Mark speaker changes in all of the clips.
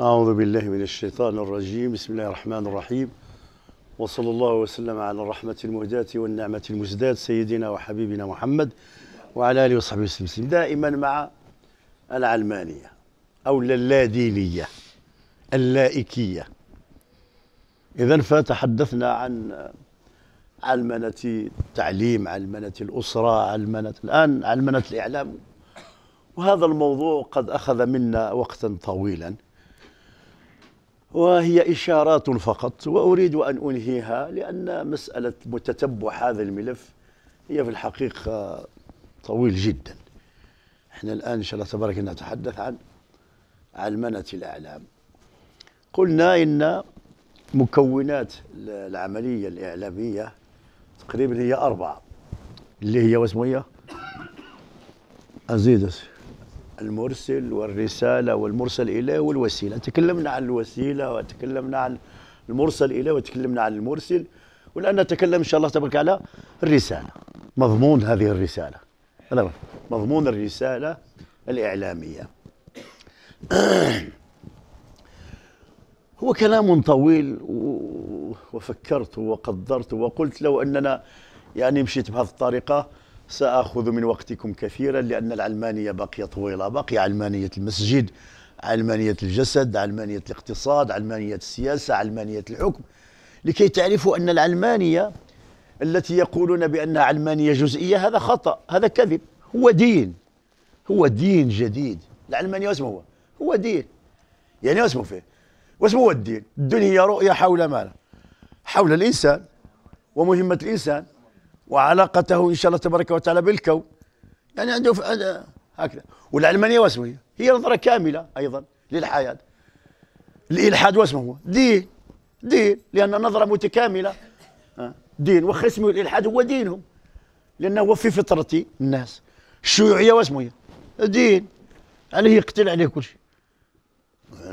Speaker 1: أعوذ بالله من الشيطان الرجيم بسم الله الرحمن الرحيم وصلى الله وسلم على الرحمة المهداة والنعمة المزداد سيدنا وحبيبنا محمد وعلى آله وصحبه وسلم دائما مع العلمانية أو اللادينية اللائكية إذا فتحدثنا عن علمنة التعليم علمنة الأسرة علمنة الآن علمنة الإعلام وهذا الموضوع قد أخذ منا وقتا طويلا وهي إشارات فقط وأريد أن أنهيها لأن مسألة متتبع هذا الملف هي في الحقيقة طويل جدا احنا الآن إن شاء الله تبارك نتحدث عن علمنة الأعلام قلنا إن مكونات العملية الإعلامية تقريبا هي أربعة اللي هي واسمه إيه؟ أزيدس المرسل والرسالة والمرسل إليه والوسيلة تكلمنا عن الوسيلة وتكلمنا عن المرسل إليه وتكلمنا عن المرسل والآن نتكلم إن شاء الله تبارك على الرسالة مضمون هذه الرسالة مضمون الرسالة الإعلامية هو كلام طويل وفكرت وقدرت وقلت لو أننا يعني مشيت بهذه الطريقة سأخذ من وقتكم كثيرا لأن العلمانية باقية طويلة بقي علمانية المسجد علمانية الجسد علمانية الاقتصاد علمانية السياسة علمانية الحكم لكي تعرفوا أن العلمانية التي يقولون بأنها علمانية جزئية هذا خطأ هذا كذب هو دين هو دين جديد العلمانية واسمه هو هو دين يعني واسمه فيه واسمه هو الدين الدنيا رؤية حول ماذا حول الإنسان ومهمة الإنسان وعلاقته ان شاء الله تبارك وتعالى بالكون يعني عنده هكذا والعلمانيه واسمه هي نظره كامله ايضا للحياه الالحاد واسمه هو دين دين لان نظره متكامله آه. دين وخصمه اسمه الالحاد هو دينهم لانه هو في فطره الناس الشيوعيه واسمه هي دين عليه يقتل عليه كل شيء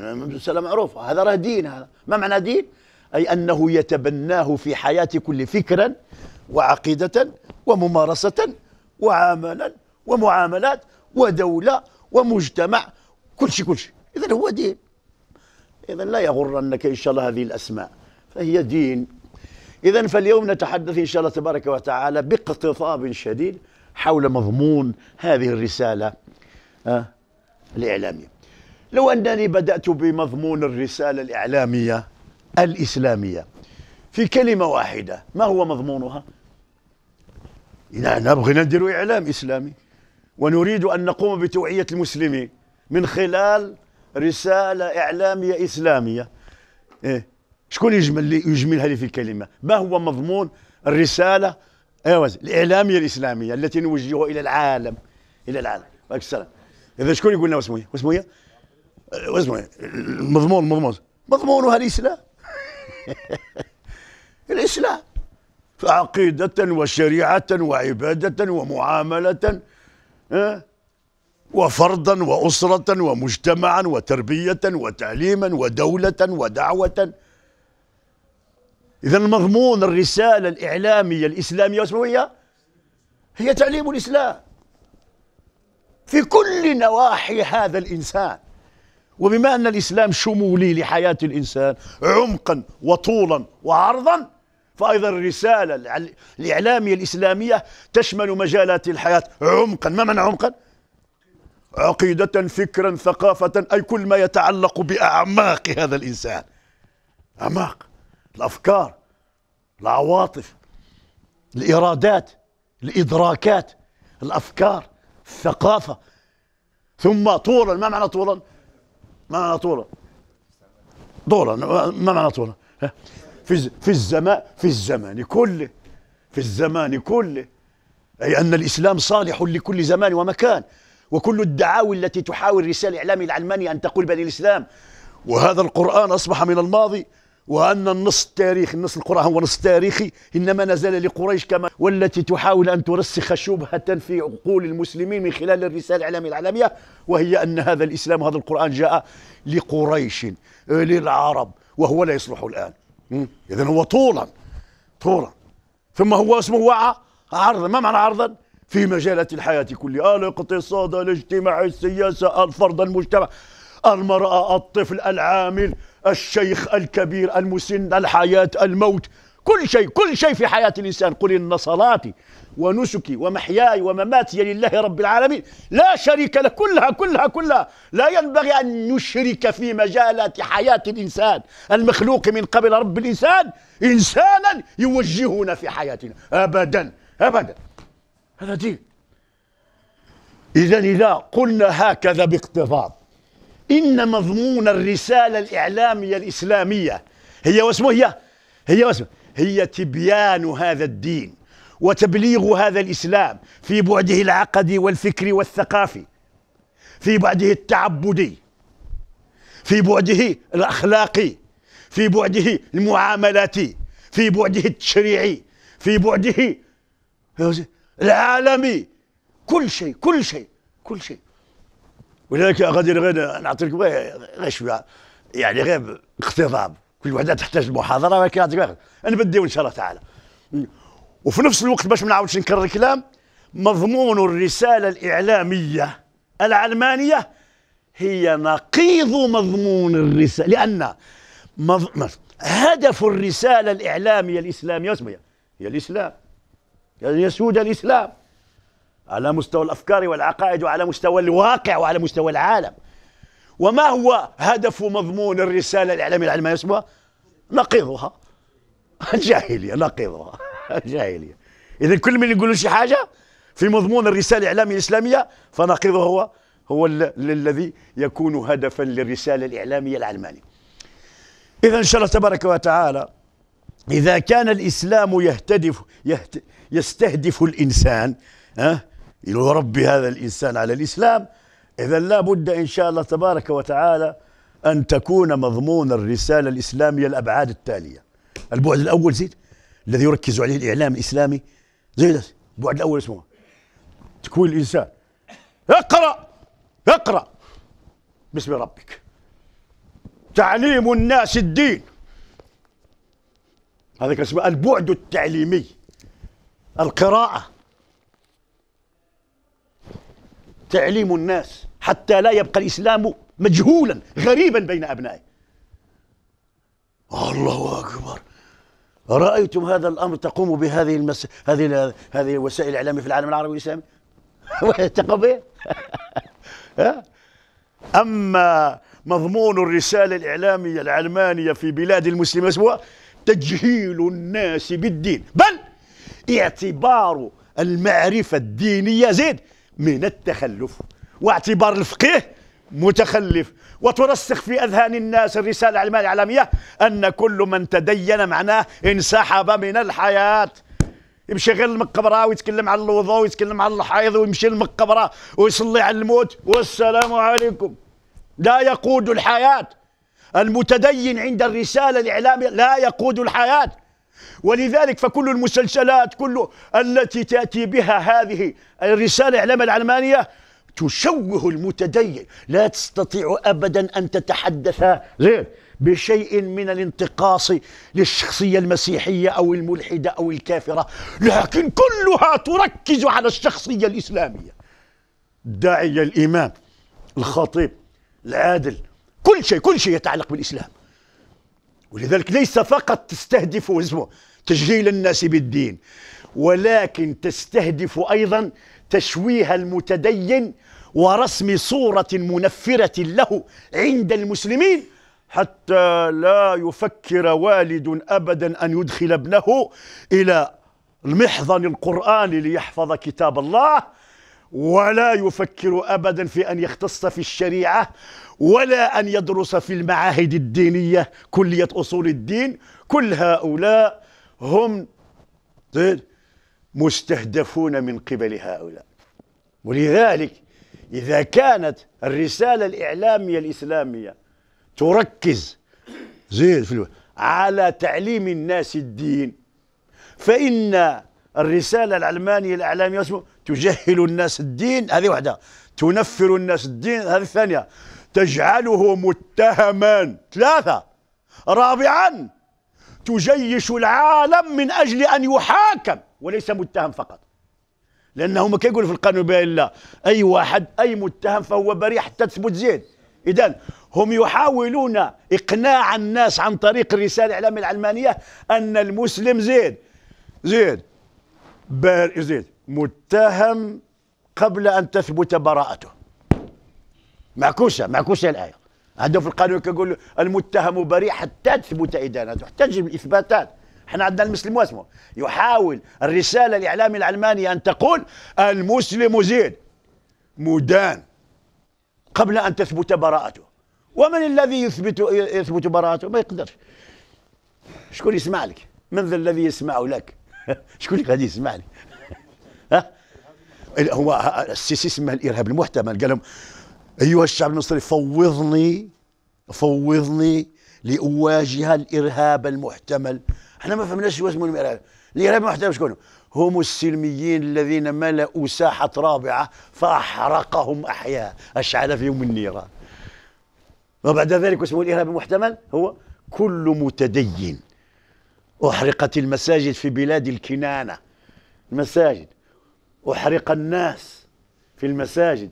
Speaker 1: مسألة معروفة هذا راه دين هذا ما معنى دين اي انه يتبناه في حياه كل فكرا وعقيدة وممارسة وعملا ومعاملات ودولة ومجتمع كل شيء كل شيء إذا هو دين إذا لا يغرنك إن شاء الله هذه الأسماء فهي دين إذا فاليوم نتحدث إن شاء الله تبارك وتعالى باقتطاب شديد حول مضمون هذه الرسالة أه؟ الإعلامية لو أنني بدأت بمضمون الرسالة الإعلامية الإسلامية في كلمة واحدة ما هو مضمونها؟ إذا احنا بغينا نديروا إعلام إسلامي ونريد أن نقوم بتوعية المسلمين من خلال رسالة إعلامية إسلامية إيه؟ شكون يجمل لي يجملها لي في الكلمة ما هو مضمون الرسالة أيوة الإعلامية الإسلامية التي نوجهها إلى العالم إلى العالم عليك السلام إذا شكون يقول لنا واسمه واسمه إيه، واسمه المضمون المضمون مضمونها الإسلام الإسلام عقيدة وشريعة وعبادة ومعاملة وفردا وأسرة ومجتمعا وتربية وتعليما ودولة ودعوة إذا المضمون الرسالة الإعلامية الإسلامية والسماوية هي تعليم الإسلام في كل نواحي هذا الإنسان وبما أن الإسلام شمولي لحياة الإنسان عمقا وطولا وعرضا فأيضا الرسالة الإعلامية الإسلامية تشمل مجالات الحياة عمقا ما معنى عمقا؟ عقيدة فكرا ثقافة أي كل ما يتعلق بأعماق هذا الإنسان أعماق الأفكار العواطف الإرادات الإدراكات الأفكار الثقافة ثم طولا ما معنى طولا ما معنى طولا طولا ما معنى طولا في في الزمان في الزمان كله في الزمان كله أي أن الإسلام صالح لكل زمان ومكان وكل الدعاوي التي تحاول رسالة الإعلام العلماني أن تقول بان الإسلام وهذا القرآن أصبح من الماضي وأن النص التاريخي النص القرآن هو نص تاريخي إنما نزل لقريش كما والتي تحاول أن ترسخ شبهة في عقول المسلمين من خلال الرسالة الإعلامية العالمية وهي أن هذا الإسلام وهذا القرآن جاء لقريش للعرب وهو لا يصلح الآن اذا هو طولا طولا ثم هو اسمه وعى عرضا ما معنى عرضا في مجالات الحياة كلها الاقتصاد الاجتماع السياسة الفرد المجتمع المرأة الطفل العامل الشيخ الكبير المسن الحياة الموت كل شيء كل شيء في حياة الإنسان قل إن صلاتي ونسكي ومحياي ومماتي لله رب العالمين لا شريك له كلها كلها كلها لا ينبغي أن نشرك في مجالات حياة الإنسان المخلوق من قبل رب الإنسان إنسانا يوجهنا في حياتنا أبدا أبدا هذا دين إذا إذا قلنا هكذا باقتضاب إن مضمون الرسالة الإعلامية الإسلامية هي واسمه هي هي واسمه هي تبيان هذا الدين وتبليغ هذا الاسلام في بعده العقدي والفكري والثقافي في بعده التعبدي في بعده الاخلاقي في بعده المعاملاتي في بعده التشريعي في بعده العالمي كل شيء كل شيء كل شيء ولذلك غادي غير نعطيك غير شويه يعني غير اقتضاب كل وحده تحتاج المحاضره ولكن غادي نبداو ان شاء الله تعالى وفي نفس الوقت باش ما نعاودش نكرر الكلام مضمون الرساله الاعلاميه العلمانيه هي نقيض مضمون الرساله لان مض... هدف الرساله الاعلاميه الاسلاميه هي الاسلام يعني يسود الاسلام على مستوى الافكار والعقائد وعلى مستوى الواقع وعلى مستوى العالم وما هو هدف ومضمون الرسالة الإعلامية العلمانية اسمها نقيضها الجاهلية نقيضها الجاهلية إذا كل من يقول شي حاجة في مضمون الرسالة الإعلامية الإسلامية فنقيضه هو هو الذي يكون هدفا للرسالة الإعلامية العلمانية إذا إن شاء الله تبارك وتعالى إذا كان الإسلام يهتدف يهت يستهدف الإنسان ها أه؟ يربي هذا الإنسان على الإسلام إذا لا بد إن شاء الله تبارك وتعالى أن تكون مضمون الرسالة الإسلامية الأبعاد التالية البعد الأول زيد الذي يركز عليه الإعلام الإسلامي زيد البعد الأول اسمه تكوين الإنسان اقرأ اقرأ باسم ربك تعليم الناس الدين هذا كان اسمه البعد التعليمي القراءة تعليم الناس حتى لا يبقى الإسلام مجهولا غريبا بين أبنائه الله أكبر رأيتم هذا الأمر تقوم بهذه المس... هذه هذه الوسائل الإعلامية في العالم العربي والإسلامي تقوم به أما مضمون الرسالة الإعلامية العلمانية في بلاد المسلمين هو تجهيل الناس بالدين بل اعتبار المعرفة الدينية زيد من التخلف واعتبار الفقيه متخلف وترسخ في أذهان الناس الرسالة العلمية العالمية أن كل من تدين معناه انسحب من الحياة يمشي غير المقبرة ويتكلم على الوضوء ويتكلم على الحيض ويمشي للمقبرة ويصلي على الموت والسلام عليكم لا يقود الحياة المتدين عند الرسالة الإعلامية لا يقود الحياة ولذلك فكل المسلسلات كل التي تأتي بها هذه الرسالة إعلام العلمانية تشوه المتدين لا تستطيع أبدا أن تتحدث غير بشيء من الانتقاص للشخصية المسيحية أو الملحدة أو الكافرة لكن كلها تركز على الشخصية الإسلامية الداعية الإمام الخطيب العادل كل شيء كل شيء يتعلق بالإسلام ولذلك ليس فقط تستهدف اسمه تشغيل الناس بالدين ولكن تستهدف ايضا تشويه المتدين ورسم صوره منفره له عند المسلمين حتى لا يفكر والد ابدا ان يدخل ابنه الى المحضن القراني ليحفظ كتاب الله ولا يفكر ابدا في ان يختص في الشريعه ولا ان يدرس في المعاهد الدينيه كليه اصول الدين كل هؤلاء هم مستهدفون من قبل هؤلاء ولذلك اذا كانت الرساله الاعلاميه الاسلاميه تركز زيد على تعليم الناس الدين فان الرسالة العلمانية الإعلامية اسمه تجهل الناس الدين هذه واحدة تنفر الناس الدين هذه الثانية تجعله متهما ثلاثة رابعا تجيش العالم من أجل أن يحاكم وليس متهم فقط لأنه ما كيقول في القانون بها الله أي واحد أي متهم فهو بريء حتى تثبت زيد إذا هم يحاولون إقناع الناس عن طريق الرسالة الإعلامية العلمانية أن المسلم زيد زيد يزيد متهم قبل ان تثبت براءته معكوسه معكوسه الايه عندهم في القانون كيقول المتهم بريء حتى تثبت ادانته حتى تجيب الاثباتات احنا عندنا المسلم واسمه يحاول الرساله الاعلاميه العلمانيه ان تقول المسلم زيد مدان قبل ان تثبت براءته ومن الذي يثبت يثبت براءته ما يقدرش شكون يسمع لك من ذا الذي يسمع لك شكون اللي غادي يسمعني ها هو السيسي سماه الارهاب المحتمل قال لهم ايها الشعب المصري فوضني فوضني لاواجه الارهاب المحتمل احنا ما فهمناش واش اسمه الارهاب الارهاب المحتمل شكون هم السلميين الذين ملأوا ساحة رابعة فأحرقهم أحياء أشعل فيهم النيران وبعد ذلك اسمه الإرهاب المحتمل هو كل متدين أحرقت المساجد في بلاد الكنانة المساجد أحرق الناس في المساجد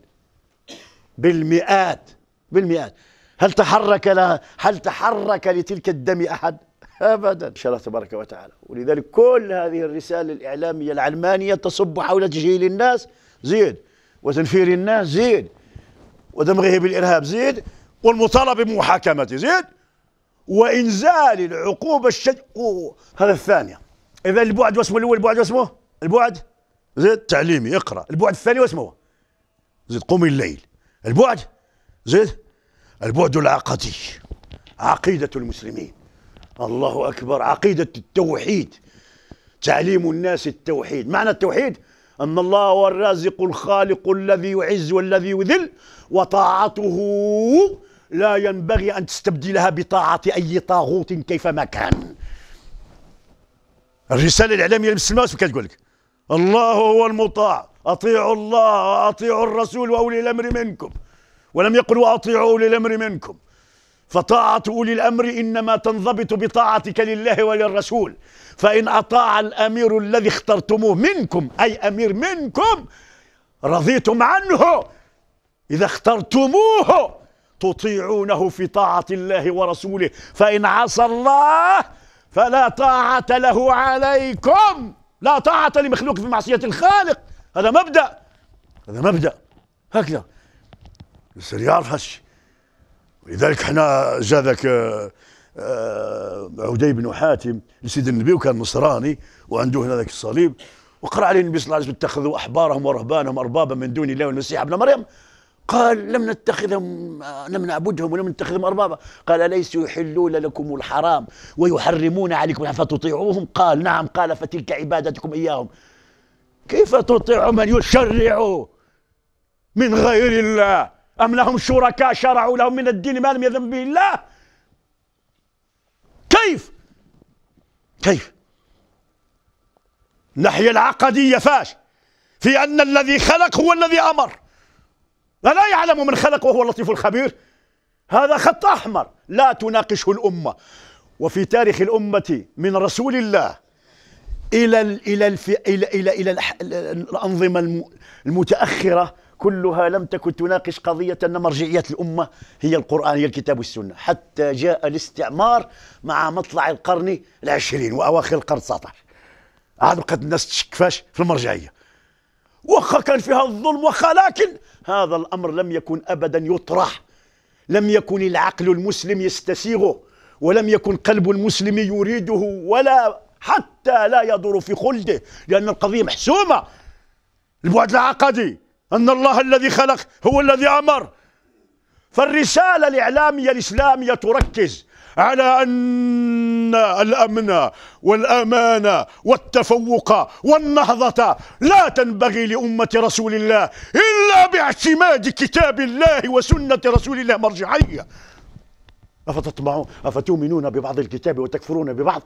Speaker 1: بالمئات بالمئات هل تحرك لها هل تحرك لتلك الدم أحد أبدا إن شاء الله تبارك وتعالى ولذلك كل هذه الرسالة الإعلامية العلمانية تصب حول تجهيل الناس زيد وتنفير الناس زيد ودمغه بالإرهاب زيد والمطالبة بمحاكمته زيد وإنزال العقوبة الشد هذا الثانية إذا البعد واسمه الأول البعد واسمه البعد زيد تعليمي اقرأ البعد الثاني واسمه زيد قومي الليل البعد زيد البعد العقدي عقيدة المسلمين الله أكبر عقيدة التوحيد تعليم الناس التوحيد معنى التوحيد أن الله هو الرازق الخالق الذي يعز والذي يذل وطاعته لا ينبغي أن تستبدلها بطاعة أي طاغوت كيفما كان الرسالة الإعلامية للمسلمة كتقول لك الله هو المطاع أطيعوا الله وأطيعوا الرسول وأولي الأمر منكم ولم يقل وأطيعوا أولي الأمر منكم فطاعة أولي الأمر إنما تنضبط بطاعتك لله وللرسول فإن أطاع الأمير الذي اخترتموه منكم أي أمير منكم رضيتم عنه إذا اخترتموه تطيعونه في طاعة الله ورسوله فإن عصى الله فلا طاعة له عليكم لا طاعة لمخلوق في معصية الخالق هذا مبدأ هذا مبدأ هكذا يصير يعرف هالشي ولذلك احنا جا ذاك آه، آه، عدي بن حاتم لسيد النبي وكان نصراني وعنده هنا ذاك الصليب وقرأ عليه النبي صلى الله عليه وسلم اتخذوا أحبارهم ورهبانهم أربابا من دون الله والمسيح ابن مريم قال لم نتخذهم لم نعبدهم ولم نتخذهم اربابا قال اليس يحلون لكم الحرام ويحرمون عليكم فتطيعوهم قال نعم قال فتلك عبادتكم اياهم كيف تطيع من يشرع من غير الله ام لهم شركاء شرعوا لهم من الدين ما لم يذن به الله كيف كيف نحي العقديه فاش في ان الذي خلق هو الذي امر ألا يعلم من خلق وهو اللطيف الخبير هذا خط أحمر لا تناقشه الأمة وفي تاريخ الأمة من رسول الله إلى ال إلى الف إلى إلى إلى الأنظمة المتأخرة كلها لم تكن تناقش قضية أن مرجعية الأمة هي القرآن هي الكتاب والسنة حتى جاء الاستعمار مع مطلع القرن العشرين وأواخر القرن 19 عاد بقت الناس تشك في المرجعية وخا كان فيها الظلم وخا لكن هذا الأمر لم يكن أبدا يطرح لم يكن العقل المسلم يستسيغه ولم يكن قلب المسلم يريده ولا حتى لا يدور في خلده لأن القضية محسومة البعد العقدي أن الله الذي خلق هو الذي أمر فالرسالة الإعلامية الإسلامية تركز على أن الأمن والأمانة والتفوق والنهضة لا تنبغي لأمة رسول الله إلا باعتماد كتاب الله وسنة رسول الله مرجعية أفتطمعون أفتؤمنون ببعض الكتاب وتكفرون ببعض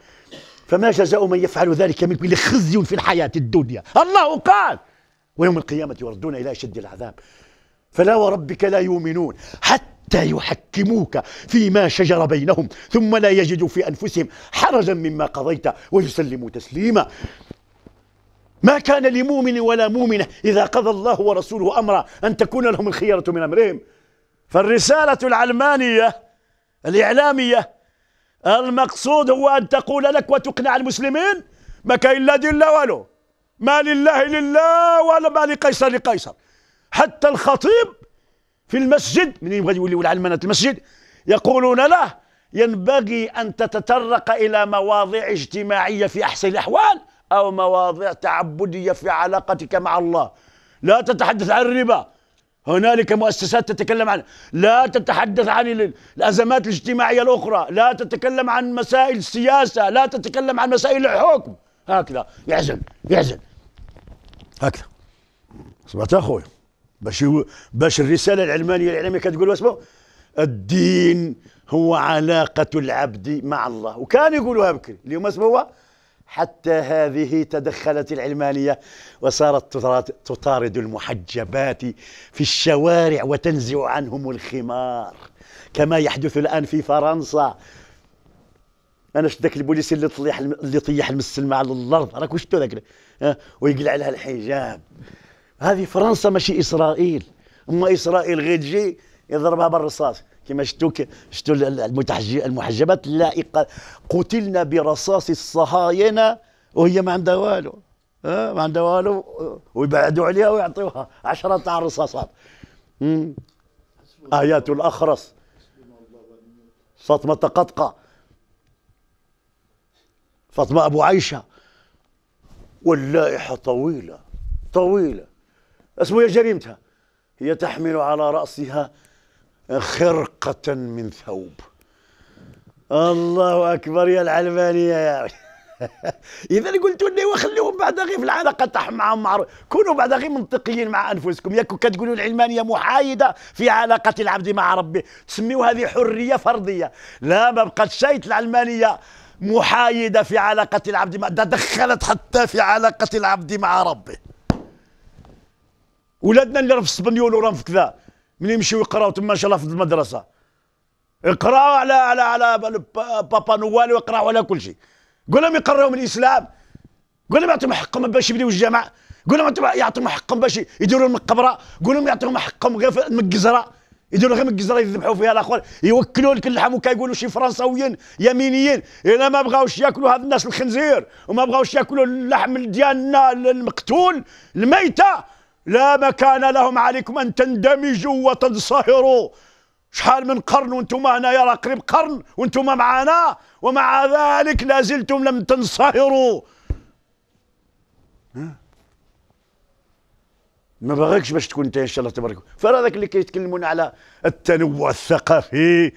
Speaker 1: فما جزاء من يفعل ذلك منكم إلا خزي في الحياة الدنيا الله قال ويوم القيامة يردون إلى أشد العذاب فلا وربك لا يؤمنون حتى حتى يحكموك فيما شجر بينهم ثم لا يجدوا في أنفسهم حرجا مما قضيت ويسلموا تسليما ما كان لمؤمن ولا مؤمنة إذا قضى الله ورسوله أمرا أن تكون لهم الخيرة من أمرهم فالرسالة العلمانية الإعلامية المقصود هو أن تقول لك وتقنع المسلمين ما كاين لا دين لا والو ما لله لله ولا ما لقيصر لقيصر حتى الخطيب في المسجد من يبغى يولي العلمانة المسجد يقولون له ينبغي أن تتطرق إلى مواضيع اجتماعية في أحسن الأحوال أو مواضيع تعبدية في علاقتك مع الله لا تتحدث عن الربا هنالك مؤسسات تتكلم عن لا تتحدث عن الأزمات الاجتماعية الأخرى لا تتكلم عن مسائل السياسة لا تتكلم عن مسائل الحكم هكذا يحزن يحزن هكذا سمعت أخوي باش باش الرساله العلمانيه الإعلامية كتقول اسمه الدين هو علاقة العبد مع الله وكان يقولوها بكري اليوم اسمه هو حتى هذه تدخلت العلمانية وصارت تطارد المحجبات في الشوارع وتنزع عنهم الخمار كما يحدث الآن في فرنسا انا شفت ذاك البوليس اللي طيح اللي طيح المسلمه على الارض راك وشتو ذاك ويقلع لها الحجاب هذه فرنسا ماشي اسرائيل اما اسرائيل غير تجي يضربها بالرصاص كما شفتوا شفتوا المحجبات اللائقه قتلنا برصاص الصهاينه وهي ما عندها والو أه ما عندها والو ويبعدوا عليها ويعطيوها عشرة تاع الرصاصات آيات الأخرس فاطمة قطقة فاطمة أبو عيشة واللائحة طويلة طويلة اسمها جريمتها هي تحمل على رأسها خرقة من ثوب الله أكبر يا العلمانية يا إذا قلت لي وخليهم بعد غير في العلاقة تاعهم مع معروف كونوا بعد غير منطقيين مع أنفسكم ياكو كتقولوا العلمانية محايدة في علاقة العبد مع ربه تسميوا هذه حرية فردية لا ما بقات شايت العلمانية محايدة في علاقة العبد مع دخلت حتى في علاقة العبد مع ربه ولادنا اللي راه في السبنيول وراهم في كذا ملي يمشيو يقراو تما ان شاء الله في المدرسه يقراو على على على بابا نوال ويقراو على كل شيء قول لهم يقراو من الاسلام قول لهم يعطيهم حقهم باش يبنيو الجامع قول لهم يعطيهم حقهم باش يديروا المقبره قول لهم يعطيهم حقهم غير في الجزره يديروا غير من الجزره يذبحوا فيها الاخر يوكلوا لك اللحم وكيقولوا شي فرنساويين يمينيين الا ما بغاوش ياكلوا هاد الناس الخنزير وما بغاوش ياكلوا اللحم ديالنا المقتول الميته لا مكان لهم عليكم أن تندمجوا وتنصهروا شحال من قرن وانتم هنا يا قريب قرن وانتم معنا ومع ذلك لازلتم لم تنصهروا ما باغيكش باش تكون انت ان شاء الله تبارك فراه هذاك اللي كيتكلمون على التنوع الثقافي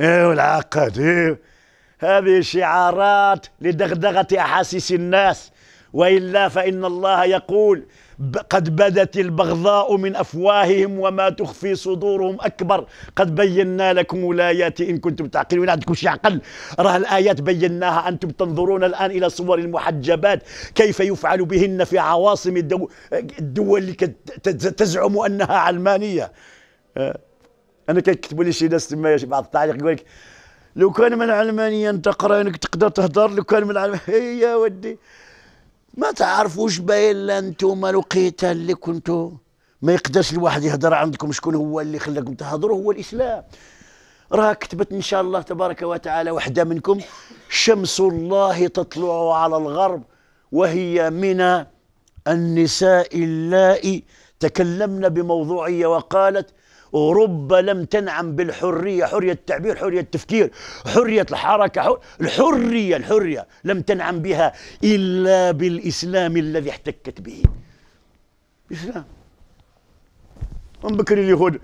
Speaker 1: إيه، والعقدي هذه شعارات لدغدغه احاسيس الناس والا فان الله يقول قد بدت البغضاء من أفواههم وما تخفي صدورهم أكبر قد بينا لكم الآيات إن كنتم تعقلون عندكم شي عقل راه الآيات بيناها أنتم تنظرون الآن إلى صور المحجبات كيف يفعل بهن في عواصم الدول, الدول اللي تزعم أنها علمانية أه؟ أنا كيكتبوا لي شي ناس تما بعض التعليق يقول لك لو كان من علمانية أنت أنك تقدر تهضر لو كان من علمانية يا ودي ما تعرفوش باين لا انتم لقيته اللي كنتو ما يقدرش الواحد يهضر عندكم شكون هو اللي خلاكم تهضروا هو الاسلام راه كتبت ان شاء الله تبارك وتعالى وحده منكم شمس الله تطلع على الغرب وهي من النساء اللائي تكلمنا بموضوعيه وقالت أوروبا لم تنعم بالحرية حرية التعبير حرية التفكير حرية الحركة حر... الحرية الحرية لم تنعم بها إلا بالإسلام الذي احتكت به الإسلام من بكري اليهود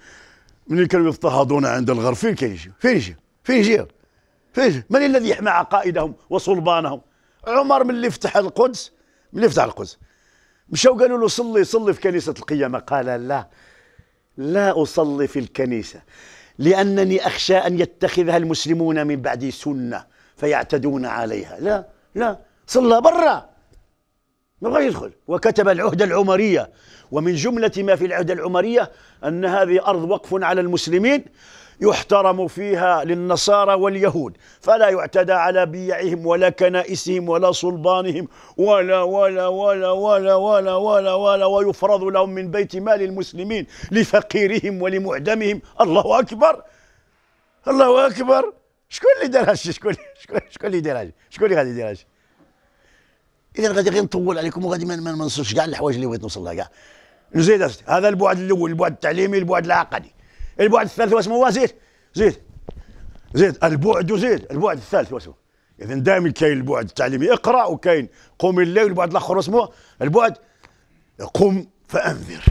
Speaker 1: من كانوا يضطهدون عند الغرب فين كيجيو فين يجيو فين يجيو فين يجيو من الذي يحمى عقائدهم وصلبانهم عمر من اللي فتح القدس من اللي فتح القدس مشاو قالوا له صلي صلي في كنيسه القيامه قال لا لا أصلي في الكنيسة لأنني أخشى أن يتخذها المسلمون من بعدي سنة فيعتدون عليها لا لا صلى برا ما بغى يدخل وكتب العهدة العمرية ومن جملة ما في العهدة العمرية أن هذه أرض وقف على المسلمين يحترم فيها للنصارى واليهود فلا يعتدى على بيعهم ولا كنائسهم ولا صلبانهم ولا ولا ولا ولا ولا ولا ولا ويفرض لهم من بيت مال المسلمين لفقيرهم ولمعدمهم الله أكبر الله أكبر شكون اللي دار هادشي شكون شكون اللي دار هادشي شكون اللي غادي يدير هادشي اذا غادي غير نطول عليكم وغادي ما نوصلش كاع الحوايج اللي بغيت نوصل لها كاع نزيد هذا البعد الاول البعد التعليمي البعد العقدي البعد الثالث واسمه هو زيد زيد زيد البعد وزيد البعد الثالث واسمه اذا دائما كاين البعد التعليمي اقرا وكاين قم الليل والبعد الاخر اسمه البعد قم فانذر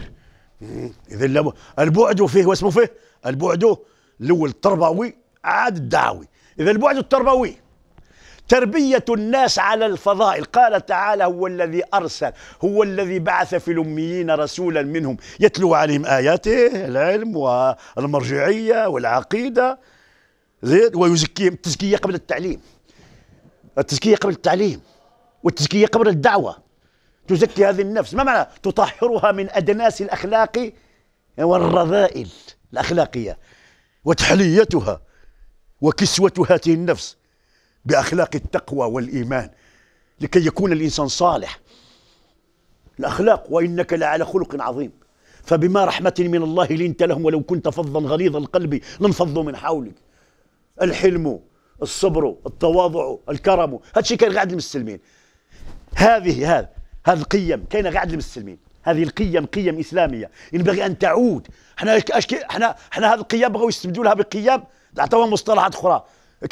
Speaker 1: اذا البعد فيه واسمه فيه البعد الاول التربوي عاد الدعوي اذا البعد التربوي تربية الناس على الفضائل قال تعالى هو الذي أرسل هو الذي بعث في الأميين رسولا منهم يتلو عليهم آياته العلم والمرجعية والعقيدة زيد ويزكيهم التزكية قبل التعليم التزكية قبل التعليم والتزكية قبل الدعوة تزكي هذه النفس ما معنى تطهرها من أدناس الأخلاق والرذائل الأخلاقية وتحليتها وكسوة هذه النفس باخلاق التقوى والايمان لكي يكون الانسان صالح الاخلاق وانك لعلى خلق عظيم فبما رحمه من الله لنت لهم ولو كنت فظا غليظ القلب لانفضوا من حولك الحلم الصبر التواضع الكرم هذا الشيء كان قاعد للمسلمين هذه هذا هذه القيم كاينه قاعد للمسلمين هذه القيم قيم اسلاميه ينبغي ان تعود احنا احنا احنا هذه القيم بغاو يستبدلوها بقيم عطاوها مصطلحات اخرى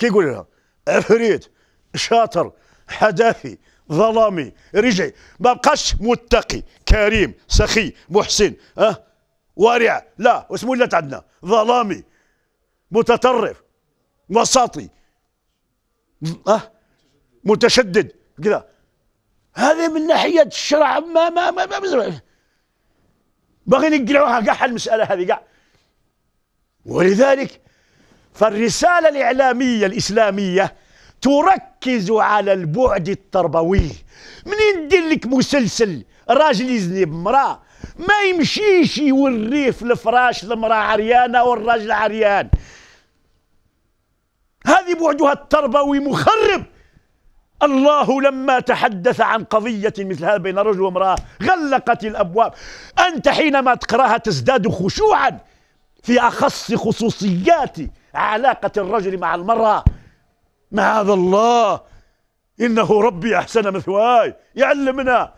Speaker 1: يقول لها عفريت شاطر حدافي ظلامي رجعي ما بقاش متقي كريم سخي محسن أه ورع لا اسمه اللي عندنا ظلامي متطرف وساطي أه متشدد كذا هذه من ناحية الشرع ما ما ما, ما, ما باغيين يقلعوها كاع المسألة هذه كاع ولذلك فالرسالة الإعلامية الإسلامية تركز على البعد التربوي منين ندير لك مسلسل راجل يزني بمرأة ما يمشيش يوريه في الفراش المرأة عريانة والراجل عريان هذه بعدها التربوي مخرب الله لما تحدث عن قضية مثل هذا بين رجل وامرأة غلقت الأبواب أنت حينما تقرأها تزداد خشوعا في أخص خصوصيات علاقة الرجل مع المرأة معاذ الله إنه ربي أحسن مثواي يعلمنا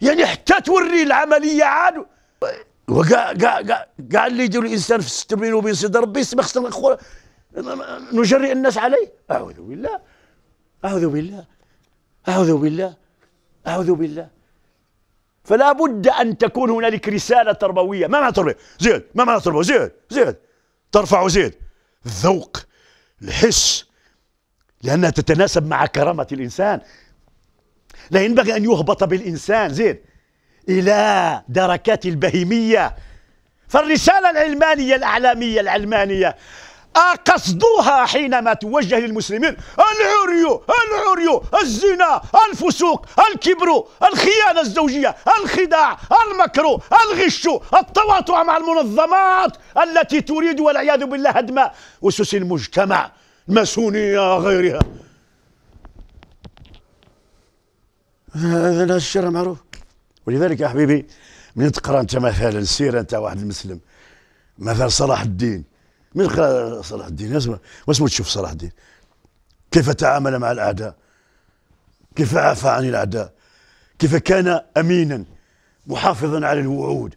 Speaker 1: يعني حتى توري العملية عاد وكاع كاع كاع كاع اللي يديروا الانسان في الست بين وبين سيد ربي يسمى نجرئ الناس عليه اعوذ بالله اعوذ بالله اعوذ بالله اعوذ بالله فلا بد ان تكون هنالك رساله تربويه ما معنى تربيه زيد ما معنى تربيه زيد زيد ترفع زيد الذوق الحس لأنها تتناسب مع كرامة الإنسان لا ينبغي أن يهبط بالإنسان زيد إلى دركات البهيمية فالرسالة العلمانية الأعلامية العلمانية قصدوها حينما توجه للمسلمين العري العري الزنا الفسوق الكبر الخيانة الزوجية الخداع المكر الغش التواطؤ مع المنظمات التي تريد والعياذ بالله هدم أسس المجتمع الماسونية غيرها هذا الشر معروف ولذلك يا حبيبي من تقرا انت مثلا سيره انت واحد المسلم مثلا صلاح الدين من خلال صلاح الدين اسمع واسمه تشوف صلاح الدين كيف تعامل مع الأعداء كيف عفى عن الأعداء كيف كان أمينا محافظا على الوعود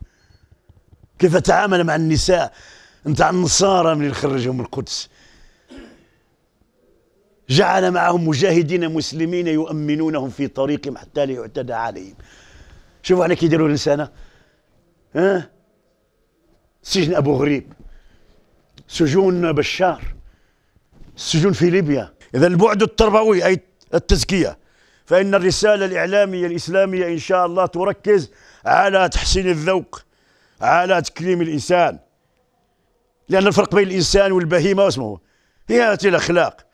Speaker 1: كيف تعامل مع النساء نتاع النصارى من اللي خرجهم من القدس جعل معهم مجاهدين مسلمين يؤمنونهم في طريقهم حتى لا يعتدى عليهم شوفوا احنا كي يديروا الانسانه ها سجن ابو غريب سجون بشار السجون في ليبيا إذا البعد التربوي أي التزكية فإن الرسالة الإعلامية الإسلامية إن شاء الله تركز على تحسين الذوق على تكريم الإنسان لأن الفرق بين الإنسان والبهيمة واسمه هي هذه الأخلاق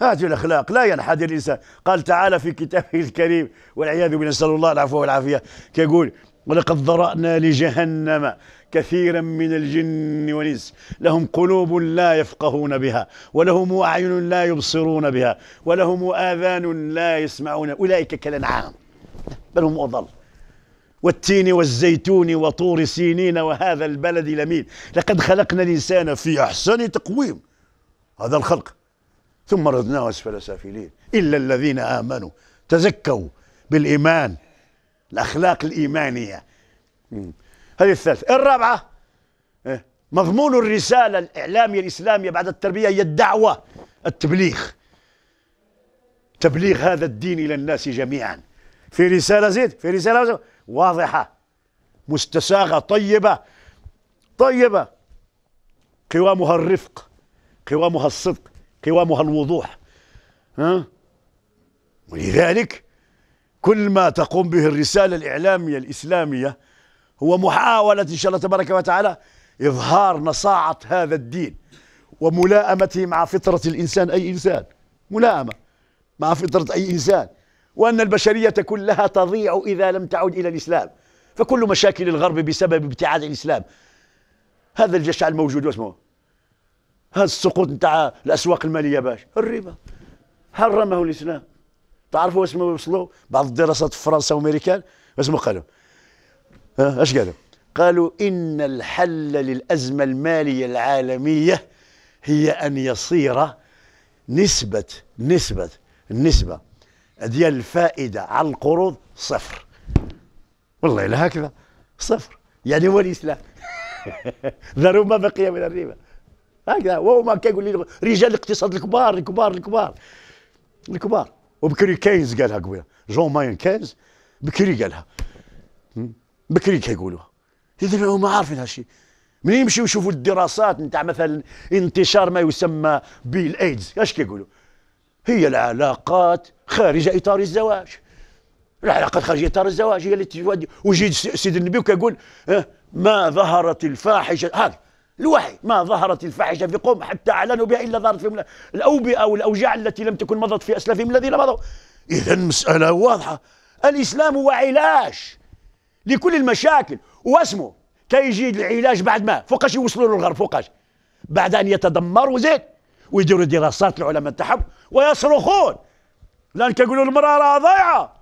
Speaker 1: هذه الأخلاق لا ينحدر الإنسان قال تعالى في كتابه الكريم والعياذ بالله نسأل الله العفو والعافية كيقول ولقد ذرأنا لجهنم كثيرا من الجن والإنس لهم قلوب لا يفقهون بها ولهم أعين لا يبصرون بها ولهم آذان لا يسمعون أولئك كالأنعام بل هم أضل والتين والزيتون وطور سينين وهذا البلد لمين لقد خلقنا الإنسان في أحسن تقويم هذا الخلق ثم ردناه أسفل سافلين إلا الذين آمنوا تزكوا بالإيمان الأخلاق الإيمانية هذه الثالثة الرابعة إيه، مضمون الرسالة الإعلامية الإسلامية بعد التربية هي الدعوة التبليغ تبليغ هذا الدين إلى الناس جميعا في رسالة زيد في رسالة زيد. واضحة مستساغة طيبة طيبة قوامها الرفق قوامها الصدق قوامها الوضوح ها ولذلك كل ما تقوم به الرسالة الإعلامية الإسلامية هو محاولة إن شاء الله تبارك وتعالى إظهار نصاعة هذا الدين وملائمته مع فطرة الإنسان أي إنسان ملائمة مع فطرة أي إنسان وأن البشرية كلها تضيع إذا لم تعد إلى الإسلام فكل مشاكل الغرب بسبب ابتعاد الإسلام هذا الجشع الموجود واسمه هذا السقوط نتاع الأسواق المالية باش الربا حرمه الإسلام تعرفوا اسمه وصلوا بعض الدراسات في فرنسا وامريكان اسمه قالوا اش قالوا قالوا إن الحل للأزمة المالية العالمية هي أن يصير نسبة نسبة النسبة ديال الفائدة على القروض صفر والله إلا هكذا صفر يعني هو الإسلام ذروا ما بقي من الربا هكذا وهما كيقول لي رجال الاقتصاد الكبار الكبار الكبار الكبار وبكري كينز قالها قبيله جون ماين كينز بكري قالها بكري كيقولوها اذا هما عارفين هالشيء من يمشيو يشوفوا الدراسات نتاع مثلا انتشار ما يسمى بالايدز اش كيقولوا هي العلاقات خارج اطار الزواج العلاقات خارج اطار الزواج هي اللي تودي ويجي سيد النبي وكيقول اه ما ظهرت الفاحشه هذا الوحي ما ظهرت الفاحشه في قوم حتى اعلنوا بها الا ظهرت فيهم الاوبئه والاوجاع التي لم تكن مضت في اسلافهم الذين مضوا اذا مساله واضحه الاسلام هو علاج لكل المشاكل واسمه كيجي العلاج بعد ما فوقاش يوصلوا له الغرب فوقاش بعد ان يتدمروا زيد ويديروا دراسات العلماء تاعهم ويصرخون لان كيقولوا المراه راه ضايعه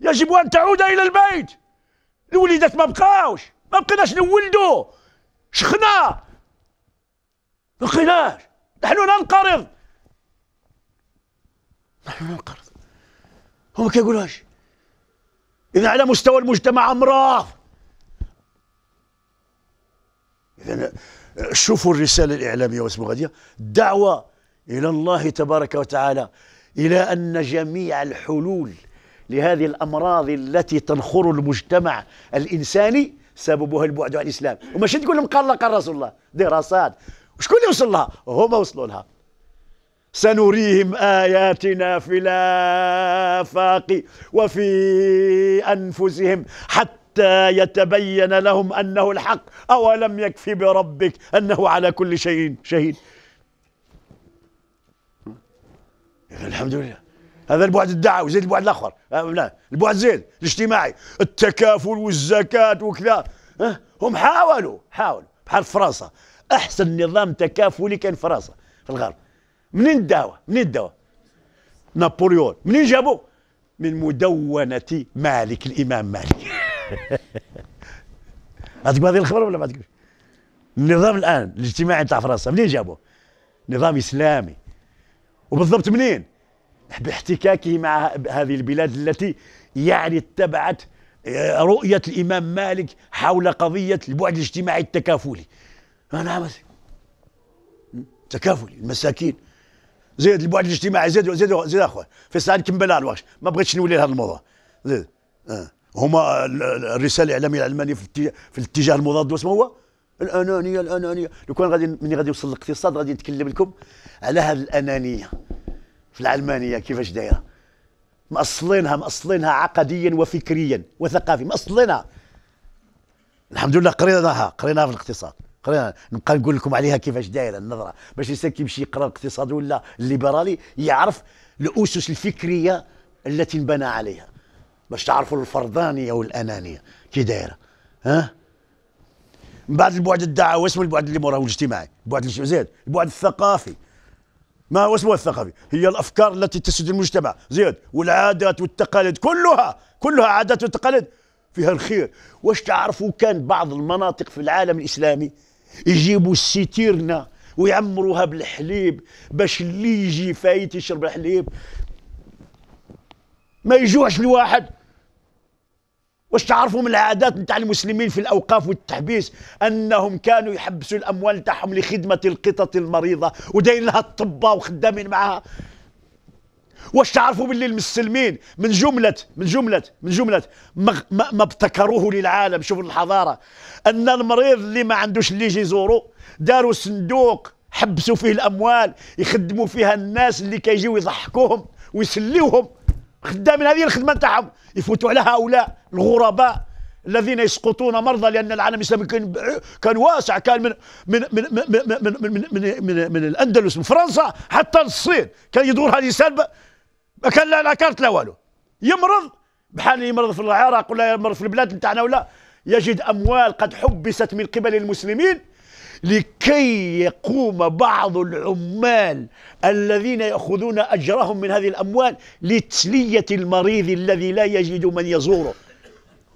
Speaker 1: يجب ان تعود الى البيت الوليدات ما بقاوش ما بقيناش نولدوا شخنا ما بقيناش نحن ننقرض نحن ننقرض هما كيقولوهاش إذا على مستوى المجتمع أمراض إذا شوفوا الرسالة الإعلامية واسمه غادية دعوة إلى الله تبارك وتعالى إلى أن جميع الحلول لهذه الأمراض التي تنخر المجتمع الإنساني سببها البعد عن الإسلام وماشي تقول لهم قال الله قال رسول الله دراسات وشكون اللي وصل لها هما وصلوا لها سنريهم آياتنا في الآفاق وفي أنفسهم حتى حتى يتبين لهم أنه الحق أولم يكفي بربك أنه على كل شيء شهيد الحمد لله هذا البعد الدعوي زيد البعد الآخر آه، لا البعد زيد الاجتماعي التكافل والزكاة وكذا هم حاولوا حاولوا بحال فرنسا أحسن نظام تكافلي كان فرنسا في الغرب منين الدواء منين الدواء نابليون منين جابوه من مدونة مالك الإمام مالك عندكم هذه الخبر ولا ما عندكمش النظام الآن الاجتماعي تاع فرنسا منين جابوه نظام إسلامي وبالضبط منين باحتكاكه مع هذه البلاد التي يعني اتبعت آه، رؤية الإمام مالك حول قضية البعد الاجتماعي التكافلي أنا تكافلي المساكين زيد البعد الاجتماعي زيد زيد زيد اخويا فيصل عاد كمل الوقت ما بغيتش نولي لهذا الموضوع زيد آه. هما الرساله الاعلاميه العلمانيه في الاتجاه في الاتجاه المضاد واسمه هو الانانيه الانانيه لو كان غادي ملي غادي يوصل الاقتصاد غادي نتكلم لكم على هذه الانانيه في العلمانيه كيفاش دايره مأصلينها مأصلينها عقديا وفكريا وثقافيا مأصلينها الحمد لله قريناها قريناها في الاقتصاد قرينا نبقى نقول لكم عليها كيفاش دايره النظره باش الانسان كيمشي يقرا الاقتصاد ولا الليبرالي يعرف الاسس الفكريه التي انبنى عليها باش تعرفوا الفردانيه والانانيه كي دايره ها من بعد البعد الدعوي اسمه البعد اللي موراه الاجتماعي البعد زاد البعد الثقافي ما هو اسمه الثقافي هي الافكار التي تسد المجتمع زيد والعادات والتقاليد كلها كلها عادات وتقاليد فيها الخير واش تعرفوا كان بعض المناطق في العالم الاسلامي يجيبوا السيتيرنا ويعمروها بالحليب باش اللي يجي فايت يشرب الحليب ما يجوعش الواحد واش تعرفوا من العادات نتاع المسلمين في الاوقاف والتحبيس انهم كانوا يحبسوا الاموال تاعهم لخدمه القطط المريضه ودايرين لها الطبه وخدامين معها واش تعرفوا باللي المسلمين من جملة من جملة من جملة ما, ما ابتكروه للعالم شوفوا الحضارة أن المريض اللي ما عندوش اللي يجي يزورو داروا صندوق حبسوا فيه الأموال يخدموا فيها الناس اللي كيجيو يضحكوهم ويسليوهم خدامين هذه الخدمة نتاعهم يفوتوا على هؤلاء الغرباء الذين يسقطون مرضى لان العالم الاسلامي كان كان واسع كان من من من من من من, من, من, من الاندلس من فرنسا حتى للصين كان يدور هذه سلبه ما كان لا لا كارت لا والو يمرض بحال يمرض في العراق ولا يمرض في البلاد نتاعنا ولا يجد اموال قد حبست من قبل المسلمين لكي يقوم بعض العمال الذين ياخذون اجرهم من هذه الاموال لتسليه المريض الذي لا يجد من يزوره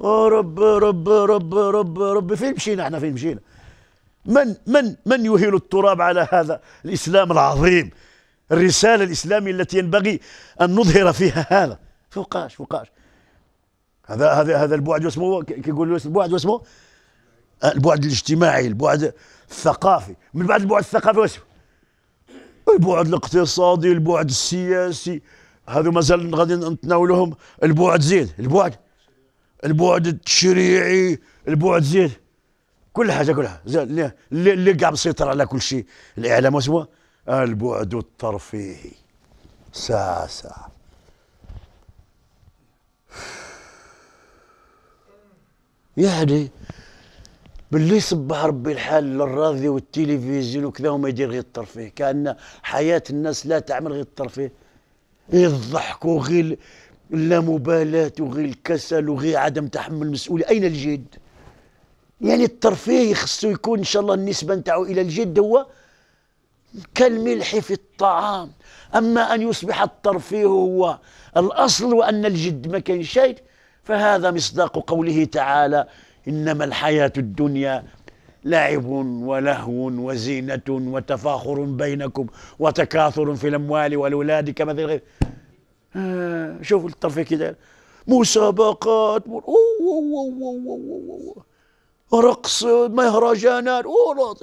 Speaker 1: يا آه، رب رب رب رب رب فين مشينا احنا فين مشينا من من من يهيل التراب على هذا الاسلام العظيم الرسالة الإسلامية التي ينبغي أن نظهر فيها هذا فوقاش فوقاش هذا هذا هذا البعد واسمه كيقول البعد واسمه البعد الاجتماعي البعد الثقافي من بعد البعد الثقافي واسمه البعد الاقتصادي البعد السياسي هذو مازال غادي نتناولهم البعد زيد البعد البعد التشريعي البعد زيد كل حاجه كلها زين اللي اللي كاع مسيطر على كل شيء الاعلام واسمه البعد الترفيهي ساعة ساعة يعني باللي صبح ربي الحال للراضي والتلفزيون وكذا وما يدير غير الترفيه كان حياة الناس لا تعمل غير الترفيه الضحك وغير اللامبالاة وغير الكسل وغير عدم تحمل المسؤولية أين الجد؟ يعني الترفيه خصو يكون إن شاء الله النسبة نتاعو إلى الجد هو كالملح في الطعام أما أن يصبح الترفيه هو الأصل وأن الجد ما كان شيء فهذا مصداق قوله تعالى إنما الحياة الدنيا لعب ولهو وزينة وتفاخر بينكم وتكاثر في الأموال والأولاد كما في آه شوفوا الترفيه كده مسابقات أوه أوه أوه أوه أوه أوه. رقص مهرجانات أوه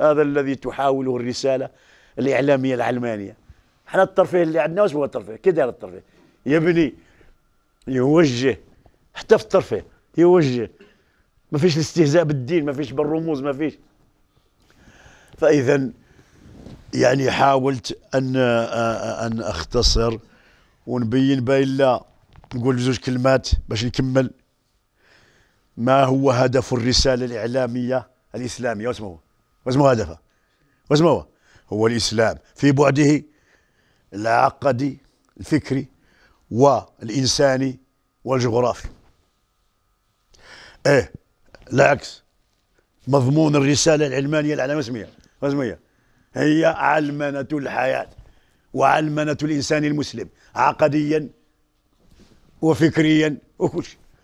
Speaker 1: هذا الذي تحاوله الرسالة الإعلامية العلمانية احنا الترفيه اللي عندنا واش هو الترفيه كي داير الترفيه يا بني يوجه حتى في الترفيه يوجه ما فيش الاستهزاء بالدين ما فيش بالرموز ما فيش فاذا يعني حاولت ان ان اختصر ونبين باين لا نقول بزوج كلمات باش نكمل ما هو هدف الرساله الاعلاميه الاسلاميه واسمه واسمه هدفه واسمه هو هو الإسلام في بعده العقدي الفكري والإنساني والجغرافي إيه العكس مضمون الرسالة العلمانية العلامة اسمية واسمية هي علمنة الحياة وعلمنة الإنسان المسلم عقديا وفكريا وكل شيء